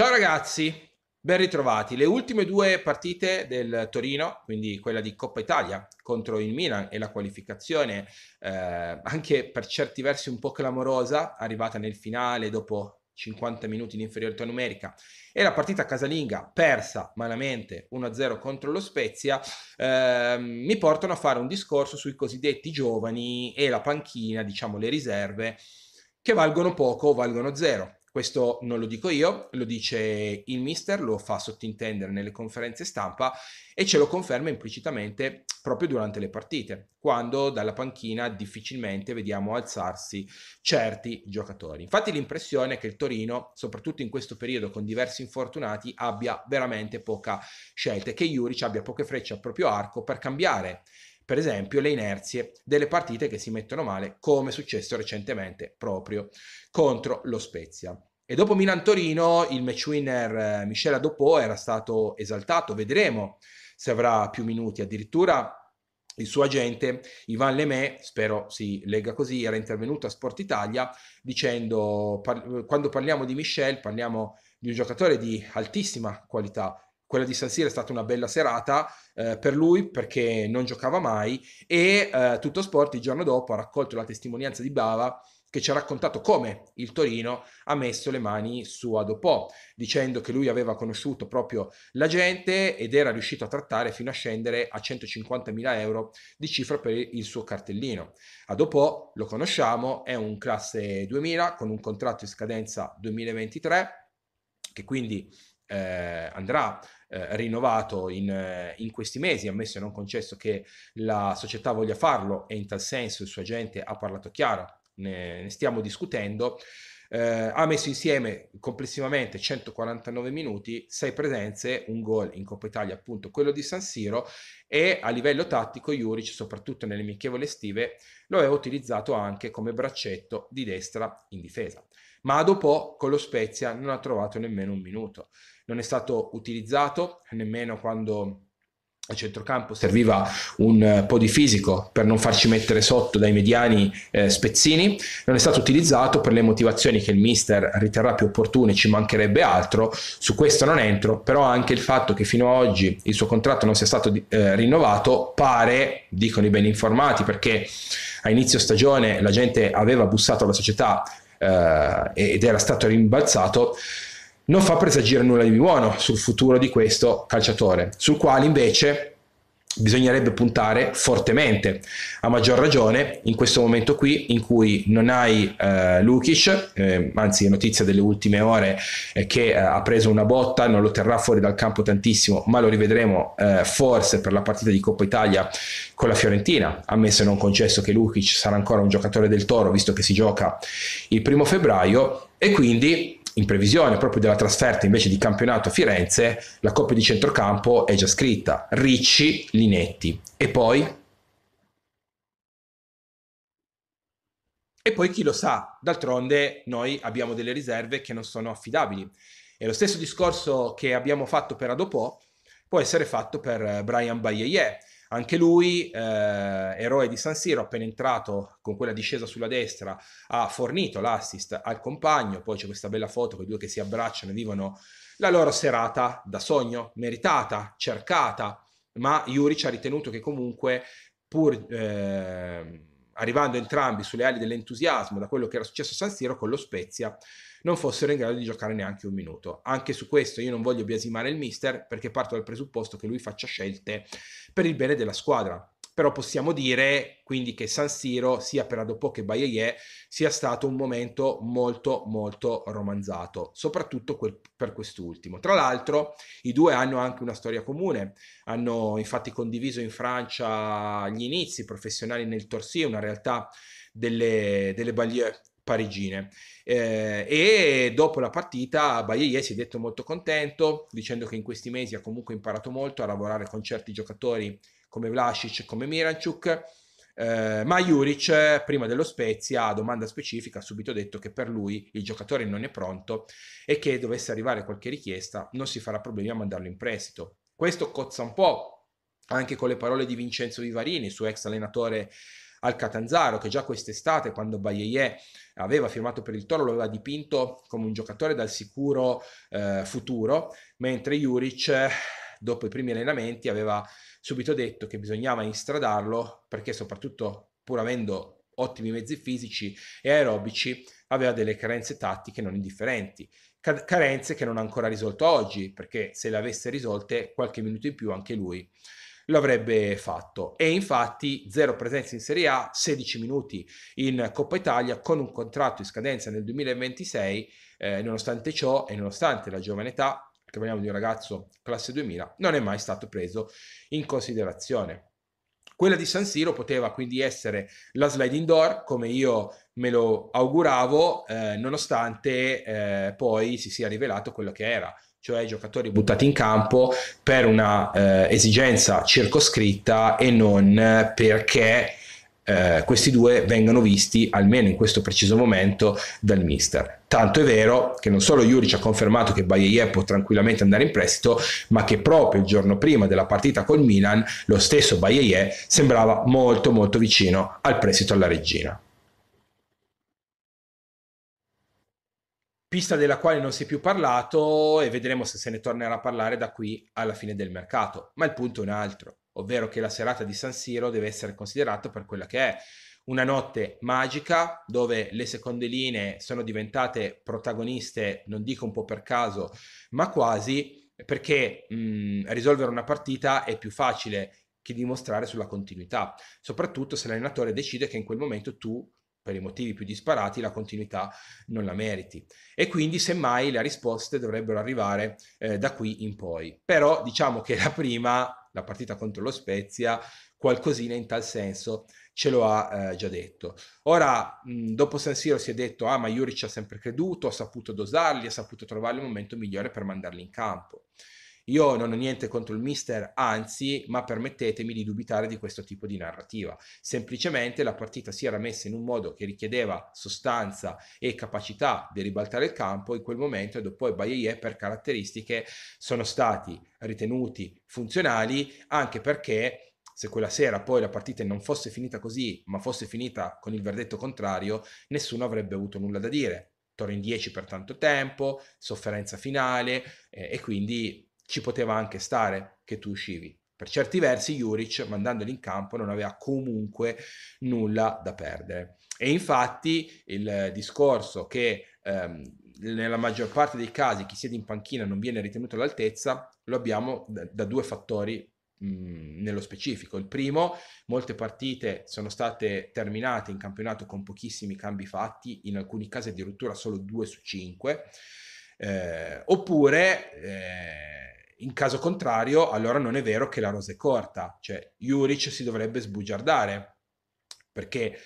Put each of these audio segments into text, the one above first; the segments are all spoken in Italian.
Ciao ragazzi, ben ritrovati. Le ultime due partite del Torino, quindi quella di Coppa Italia contro il Milan e la qualificazione eh, anche per certi versi un po' clamorosa, arrivata nel finale dopo 50 minuti di inferiorità numerica e la partita casalinga persa malamente 1-0 contro lo Spezia eh, mi portano a fare un discorso sui cosiddetti giovani e la panchina, diciamo le riserve che valgono poco o valgono zero questo non lo dico io, lo dice il mister, lo fa sottintendere nelle conferenze stampa e ce lo conferma implicitamente proprio durante le partite, quando dalla panchina difficilmente vediamo alzarsi certi giocatori. Infatti l'impressione è che il Torino, soprattutto in questo periodo con diversi infortunati, abbia veramente poca scelta e che Juric abbia poche frecce al proprio arco per cambiare per esempio le inerzie delle partite che si mettono male, come è successo recentemente proprio contro lo Spezia. E dopo Milan-Torino il match winner eh, Michel Adopo era stato esaltato, vedremo se avrà più minuti, addirittura il suo agente Ivan Lemè, spero si legga così, era intervenuto a Sport Italia dicendo par- quando parliamo di Michel parliamo di un giocatore di altissima qualità quella di San Siro è stata una bella serata eh, per lui perché non giocava mai e eh, Tutto Sport il giorno dopo ha raccolto la testimonianza di Bava che ci ha raccontato come il Torino ha messo le mani su Adopò, dicendo che lui aveva conosciuto proprio la gente ed era riuscito a trattare fino a scendere a 150.000 euro di cifra per il suo cartellino. Adopò, lo conosciamo, è un classe 2000 con un contratto in scadenza 2023, che quindi eh, andrà eh, rinnovato in, eh, in, questi mesi, ammesso e non concesso che la società voglia farlo e in tal senso il suo agente ha parlato chiaro, ne, ne stiamo discutendo. Eh, ha messo insieme complessivamente 149 minuti, 6 presenze, un gol in Coppa Italia, appunto quello di San Siro e a livello tattico Juric, soprattutto nelle amichevole estive, lo aveva utilizzato anche come braccetto di destra in difesa. Ma dopo con lo Spezia non ha trovato nemmeno un minuto non è stato utilizzato nemmeno quando a centrocampo serviva un eh, po' di fisico per non farci mettere sotto dai mediani eh, spezzini, non è stato utilizzato per le motivazioni che il mister riterrà più opportune, ci mancherebbe altro, su questo non entro, però anche il fatto che fino ad oggi il suo contratto non sia stato eh, rinnovato pare, dicono i ben informati, perché a inizio stagione la gente aveva bussato alla società eh, ed era stato rimbalzato, non fa presagire nulla di buono sul futuro di questo calciatore, sul quale invece bisognerebbe puntare fortemente, a maggior ragione in questo momento qui in cui non hai eh, Lukic, eh, anzi è notizia delle ultime ore è eh, che eh, ha preso una botta, non lo terrà fuori dal campo tantissimo, ma lo rivedremo eh, forse per la partita di Coppa Italia con la Fiorentina, ammesso e non concesso che Lukic sarà ancora un giocatore del Toro, visto che si gioca il primo febbraio, e quindi in previsione proprio della trasferta invece di campionato a Firenze, la coppia di centrocampo è già scritta, Ricci, Linetti. E poi? E poi chi lo sa, d'altronde noi abbiamo delle riserve che non sono affidabili. E lo stesso discorso che abbiamo fatto per Adopò può essere fatto per eh, Brian Bayeyer anche lui, eh, eroe di San Siro, appena entrato con quella discesa sulla destra, ha fornito l'assist al compagno, poi c'è questa bella foto con i due che si abbracciano e vivono la loro serata da sogno, meritata, cercata, ma Juric ha ritenuto che comunque pur... Eh, arrivando entrambi sulle ali dell'entusiasmo da quello che era successo a San Siro con lo Spezia, non fossero in grado di giocare neanche un minuto. Anche su questo io non voglio biasimare il mister perché parto dal presupposto che lui faccia scelte per il bene della squadra. Però possiamo dire quindi che San Siro, sia per Adopo che Bayeie, sia stato un momento molto molto romanzato, soprattutto quel, per quest'ultimo. Tra l'altro i due hanno anche una storia comune, hanno infatti condiviso in Francia gli inizi professionali nel Torsi, una realtà delle, delle Baglieu parigine. Eh, e dopo la partita Baie si è detto molto contento, dicendo che in questi mesi ha comunque imparato molto a lavorare con certi giocatori come Vlasic, come Miranchuk, eh, ma Juric, prima dello Spezia, a domanda specifica, ha subito detto che per lui il giocatore non è pronto e che dovesse arrivare qualche richiesta non si farà problemi a mandarlo in prestito. Questo cozza un po' anche con le parole di Vincenzo Vivarini, suo ex allenatore al Catanzaro, che già quest'estate, quando Bayeye aveva firmato per il Toro, lo aveva dipinto come un giocatore dal sicuro eh, futuro, mentre Juric, dopo i primi allenamenti, aveva subito detto che bisognava instradarlo, perché soprattutto pur avendo ottimi mezzi fisici e aerobici, aveva delle carenze tattiche non indifferenti, carenze che non ha ancora risolto oggi, perché se le avesse risolte qualche minuto in più anche lui lo avrebbe fatto. E infatti zero presenze in Serie A, 16 minuti in Coppa Italia con un contratto in scadenza nel 2026, eh, nonostante ciò e nonostante la giovane età, che parliamo di un ragazzo classe 2000, non è mai stato preso in considerazione. Quella di San Siro poteva quindi essere la sliding door, come io me lo auguravo, eh, nonostante eh, poi si sia rivelato quello che era, cioè giocatori buttati in campo per una eh, esigenza circoscritta e non perché eh, questi due vengano visti almeno in questo preciso momento dal mister. Tanto è vero che non solo Juric ha confermato che Baie può tranquillamente andare in prestito, ma che proprio il giorno prima della partita col Milan lo stesso Baie sembrava molto molto vicino al prestito alla regina. pista della quale non si è più parlato e vedremo se se ne tornerà a parlare da qui alla fine del mercato. Ma il punto è un altro ovvero che la serata di San Siro deve essere considerata per quella che è una notte magica dove le seconde linee sono diventate protagoniste, non dico un po' per caso, ma quasi, perché mh, mm, risolvere una partita è più facile che dimostrare sulla continuità, soprattutto se l'allenatore decide che in quel momento tu per i motivi più disparati la continuità non la meriti e quindi semmai le risposte dovrebbero arrivare eh, da qui in poi però diciamo che la prima la partita contro lo Spezia, qualcosina in tal senso ce lo ha eh, già detto. Ora, mh, dopo San Siro si è detto, ah ma Juric ha sempre creduto, ha saputo dosarli, ha saputo trovare il momento migliore per mandarli in campo. Io non ho niente contro il mister, anzi, ma permettetemi di dubitare di questo tipo di narrativa. Semplicemente la partita si era messa in un modo che richiedeva sostanza e capacità di ribaltare il campo in quel momento e dopo Baie per caratteristiche sono stati ritenuti funzionali anche perché se quella sera poi la partita non fosse finita così, ma fosse finita con il verdetto contrario, nessuno avrebbe avuto nulla da dire. Torno in 10 per tanto tempo, sofferenza finale eh, e quindi ci poteva anche stare che tu uscivi. Per certi versi Juric, mandandoli in campo, non aveva comunque nulla da perdere. E infatti il discorso che ehm, nella maggior parte dei casi chi siede in panchina non viene ritenuto all'altezza, lo abbiamo da, da due fattori mhmm, nello specifico. Il primo, molte partite sono state terminate in campionato con pochissimi cambi fatti, in alcuni casi addirittura solo due su cinque eh, oppure, eh, in caso contrario, allora non è vero che la rosa è corta, cioè Juric si dovrebbe sbugiardare, perché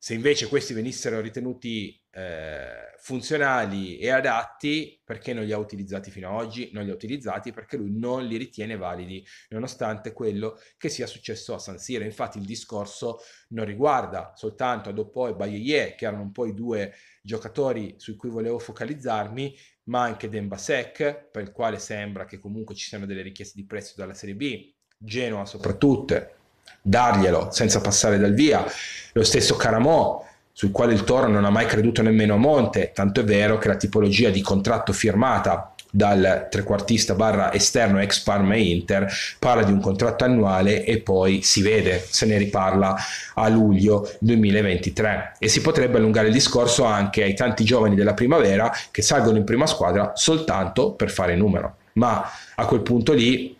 se invece questi venissero ritenuti eh, funzionali e adatti, perché non li ha utilizzati fino ad oggi? Non li ha utilizzati perché lui non li ritiene validi, nonostante quello che sia successo a San Siro. Infatti il discorso non riguarda soltanto Adopo e Bayeie, che erano un po' i due giocatori su cui volevo focalizzarmi, ma anche Dembasek, per il quale sembra che comunque ci siano delle richieste di prezzo dalla Serie B, Genoa soprattutto, darglielo senza passare dal via. Lo stesso Caramò, sul quale il Toro non ha mai creduto nemmeno a monte, tanto è vero che la tipologia di contratto firmata dal trequartista barra esterno ex Parma e Inter parla di un contratto annuale e poi si vede se ne riparla a luglio 2023 e si potrebbe allungare il discorso anche ai tanti giovani della primavera che salgono in prima squadra soltanto per fare numero ma a quel punto lì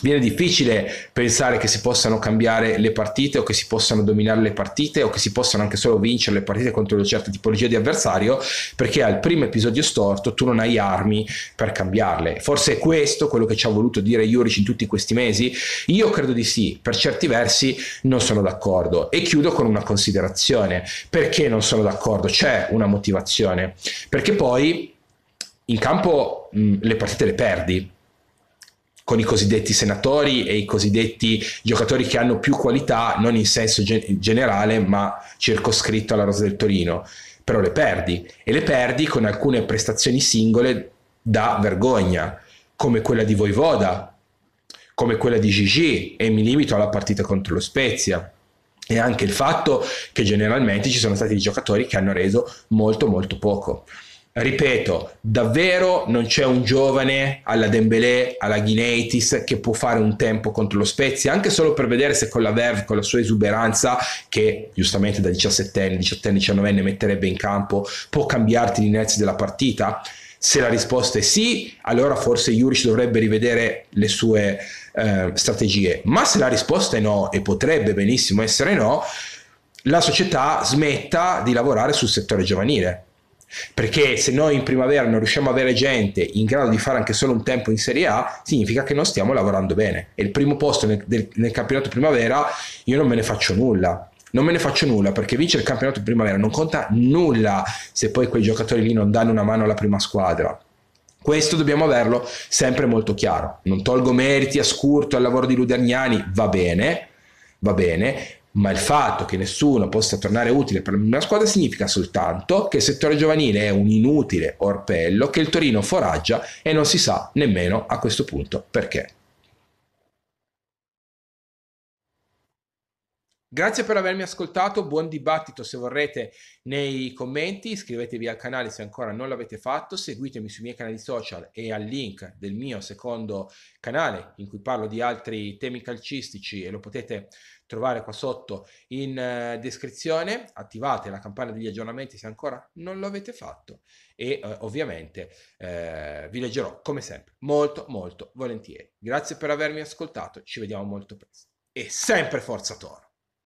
viene difficile pensare che si possano cambiare le partite o che si possano dominare le partite o che si possano anche solo vincere le partite contro una certa tipologia di avversario perché al primo episodio storto tu non hai armi per cambiarle forse è questo quello che ci ha voluto dire Juric in tutti questi mesi io credo di sì per certi versi non sono d'accordo e chiudo con una considerazione perché non sono d'accordo c'è una motivazione perché poi in campo mh, le partite le perdi con i cosiddetti senatori e i cosiddetti giocatori che hanno più qualità, non in senso gen- generale, ma circoscritto alla rosa del Torino. Però le perdi e le perdi con alcune prestazioni singole da vergogna, come quella di Voivoda, come quella di Gigi, e mi limito alla partita contro lo Spezia e anche il fatto che generalmente ci sono stati giocatori che hanno reso molto molto poco ripeto, davvero non c'è un giovane alla Dembélé, alla Ghineitis che può fare un tempo contro lo Spezia, anche solo per vedere se con la Verve, con la sua esuberanza che giustamente da 17enne, 18enne, 19enne metterebbe in campo, può cambiarti l'inerzia della partita? Se la risposta è sì, allora forse Juric dovrebbe rivedere le sue eh, strategie, ma se la risposta è no, e potrebbe benissimo essere no, la società smetta di lavorare sul settore giovanile perché se noi in primavera non riusciamo ad avere gente in grado di fare anche solo un tempo in Serie A, significa che non stiamo lavorando bene. E il primo posto nel, del, nel campionato primavera io non me ne faccio nulla non me ne faccio nulla perché vincere il campionato primavera non conta nulla se poi quei giocatori lì non danno una mano alla prima squadra. Questo dobbiamo averlo sempre molto chiaro. Non tolgo meriti a Scurto, al lavoro di Ludergnani, va bene, va bene, ma il fatto che nessuno possa tornare utile per una squadra significa soltanto che il settore giovanile è un inutile orpello che il Torino foraggia e non si sa nemmeno a questo punto perché. Grazie per avermi ascoltato, buon dibattito se vorrete nei commenti, iscrivetevi al canale se ancora non l'avete fatto, seguitemi sui miei canali social e al link del mio secondo canale in cui parlo di altri temi calcistici e lo potete trovare qua sotto in eh, descrizione, attivate la campana degli aggiornamenti se ancora non lo avete fatto e eh, ovviamente eh, vi leggerò come sempre molto molto volentieri. Grazie per avermi ascoltato, ci vediamo molto presto e sempre Forza Toro!